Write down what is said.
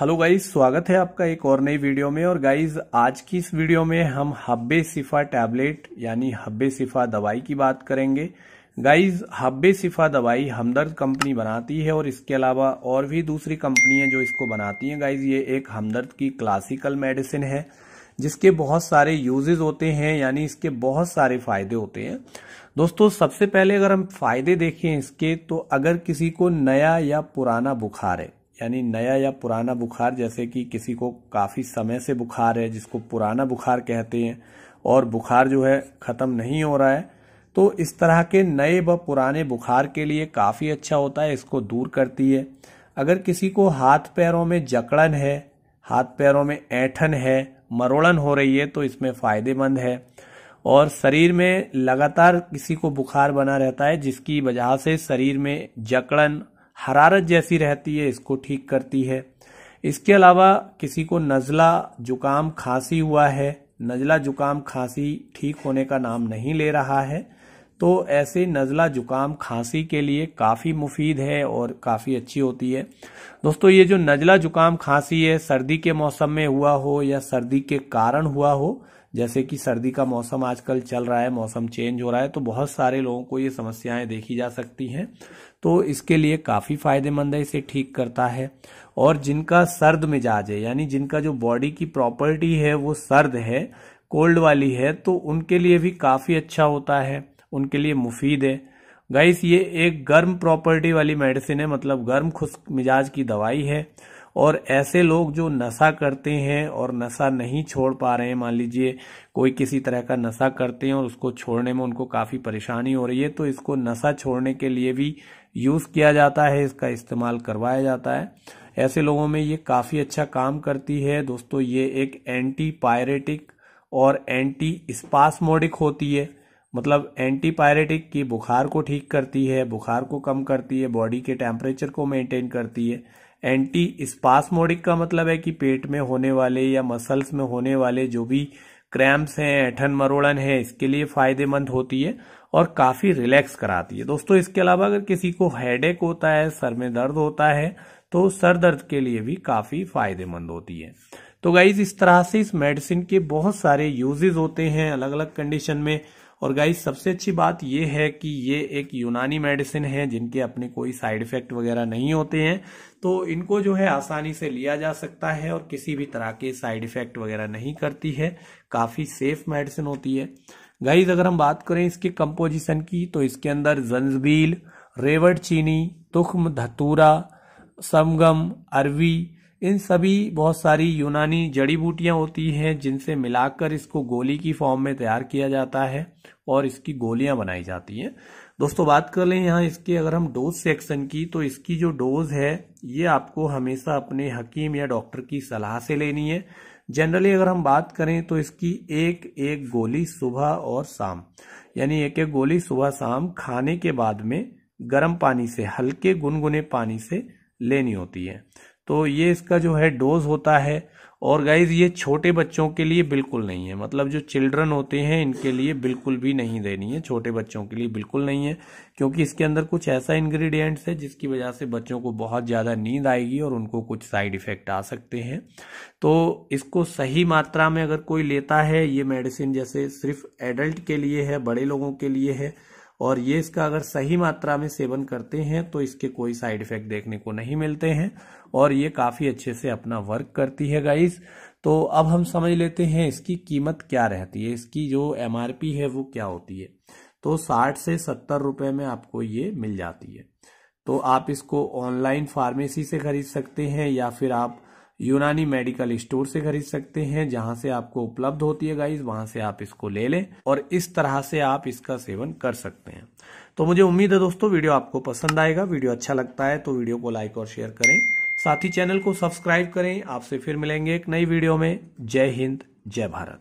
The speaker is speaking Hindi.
हेलो गाइज स्वागत है आपका एक और नई वीडियो में और गाइज आज की इस वीडियो में हम हब्बे सिफा टैबलेट यानी हब्बे सिफा दवाई की बात करेंगे गाइज हब्बे सिफा दवाई हमदर्द कंपनी बनाती है और इसके अलावा और भी दूसरी कंपनियां जो इसको बनाती हैं गाइज ये एक हमदर्द की क्लासिकल मेडिसिन है जिसके बहुत सारे यूजेज होते हैं यानी इसके बहुत सारे फायदे होते हैं दोस्तों सबसे पहले अगर हम फायदे देखें इसके तो अगर किसी को नया या पुराना बुखार है यानी नया या पुराना बुखार जैसे कि किसी को काफ़ी समय से बुखार है जिसको पुराना बुखार कहते हैं और बुखार जो है ख़त्म नहीं हो रहा है तो इस तरह के नए व पुराने बुखार के लिए काफ़ी अच्छा होता है इसको दूर करती है अगर किसी को हाथ पैरों में जकड़न है हाथ पैरों में ऐठन है मरोड़न हो रही है तो इसमें फ़ायदेमंद है और शरीर में लगातार किसी को बुखार बना रहता है जिसकी वजह से शरीर में जकड़न हरारत जैसी रहती है इसको ठीक करती है इसके अलावा किसी को नज़ला जुकाम खांसी हुआ है नज़ला जुकाम खांसी ठीक होने का नाम नहीं ले रहा है तो ऐसे नज़ला जुकाम खांसी के लिए काफ़ी मुफीद है और काफ़ी अच्छी होती है दोस्तों ये जो नज़ला जुकाम खांसी है सर्दी के मौसम में हुआ हो या सर्दी के कारण हुआ हो जैसे कि सर्दी का मौसम आजकल चल रहा है मौसम चेंज हो रहा है तो बहुत सारे लोगों को ये समस्याएं देखी जा सकती हैं तो इसके लिए काफ़ी फायदेमंद है इसे ठीक करता है और जिनका सर्द मिजाज है यानी जिनका जो बॉडी की प्रॉपर्टी है वो सर्द है कोल्ड वाली है तो उनके लिए भी काफ़ी अच्छा होता है उनके लिए मुफीद है गाइस ये एक गर्म प्रॉपर्टी वाली मेडिसिन है मतलब गर्म खुश मिजाज की दवाई है और ऐसे लोग जो नशा करते हैं और नशा नहीं छोड़ पा रहे हैं मान लीजिए कोई किसी तरह का नशा करते हैं और उसको छोड़ने में उनको काफ़ी परेशानी हो रही है तो इसको नशा छोड़ने के लिए भी यूज़ किया जाता है इसका इस्तेमाल करवाया जाता है ऐसे लोगों में ये काफ़ी अच्छा काम करती है दोस्तों ये एक एंटी पायरेटिक और एंटी स्पासमोडिक होती है मतलब एंटीपायरेटिक की बुखार को ठीक करती है बुखार को कम करती है बॉडी के टेम्परेचर को मेंटेन करती है एंटी स्पासमोडिक का मतलब है कि पेट में होने वाले या मसल्स में होने वाले जो भी क्रैम्प्स हैं ऐठन मरोड़न है इसके लिए फायदेमंद होती है और काफी रिलैक्स कराती है दोस्तों इसके अलावा अगर किसी को हेडेक होता है सर में दर्द होता है तो सर दर्द के लिए भी काफी फायदेमंद होती है तो गाइज इस तरह से इस मेडिसिन के बहुत सारे यूजेज होते हैं अलग अलग कंडीशन में और गाइस सबसे अच्छी बात यह है कि ये एक यूनानी मेडिसिन है जिनके अपने कोई साइड इफेक्ट वगैरह नहीं होते हैं तो इनको जो है आसानी से लिया जा सकता है और किसी भी तरह के साइड इफेक्ट वगैरह नहीं करती है काफ़ी सेफ मेडिसिन होती है गाइज अगर हम बात करें इसके कंपोजिशन की तो इसके अंदर जंजबील रेवड़ चीनी तुख्म धतूरा समगम अरवी इन सभी बहुत सारी यूनानी जड़ी बूटियां होती हैं जिनसे मिलाकर इसको गोली की फॉर्म में तैयार किया जाता है और इसकी गोलियां बनाई जाती हैं दोस्तों बात कर लें यहाँ इसके अगर हम डोज सेक्शन की तो इसकी जो डोज है ये आपको हमेशा अपने हकीम या डॉक्टर की सलाह से लेनी है जनरली अगर हम बात करें तो इसकी एक एक गोली सुबह और शाम यानी एक एक गोली सुबह शाम खाने के बाद में गर्म पानी से हल्के गुनगुने पानी से लेनी होती है तो ये इसका जो है डोज होता है और गाइज ये छोटे बच्चों के लिए बिल्कुल नहीं है मतलब जो चिल्ड्रन होते हैं इनके लिए बिल्कुल भी नहीं देनी है छोटे बच्चों के लिए बिल्कुल नहीं है क्योंकि इसके अंदर कुछ ऐसा इंग्रेडिएंट्स है जिसकी वजह से बच्चों को बहुत ज़्यादा नींद आएगी और उनको कुछ साइड इफ़ेक्ट आ सकते हैं तो इसको सही मात्रा में अगर कोई लेता है ये मेडिसिन जैसे सिर्फ एडल्ट के लिए है बड़े लोगों के लिए है और ये इसका अगर सही मात्रा में सेवन करते हैं तो इसके कोई साइड इफेक्ट देखने को नहीं मिलते हैं और ये काफ़ी अच्छे से अपना वर्क करती है गाइस तो अब हम समझ लेते हैं इसकी कीमत क्या रहती है इसकी जो एम है वो क्या होती है तो साठ से सत्तर रुपये में आपको ये मिल जाती है तो आप इसको ऑनलाइन फार्मेसी से खरीद सकते हैं या फिर आप यूनानी मेडिकल स्टोर से खरीद सकते हैं जहां से आपको उपलब्ध होती है गाइज वहां से आप इसको ले लें और इस तरह से आप इसका सेवन कर सकते हैं तो मुझे उम्मीद है दोस्तों वीडियो आपको पसंद आएगा वीडियो अच्छा लगता है तो वीडियो को लाइक और शेयर करें साथ ही चैनल को सब्सक्राइब करें आपसे फिर मिलेंगे एक नई वीडियो में जय हिंद जय भारत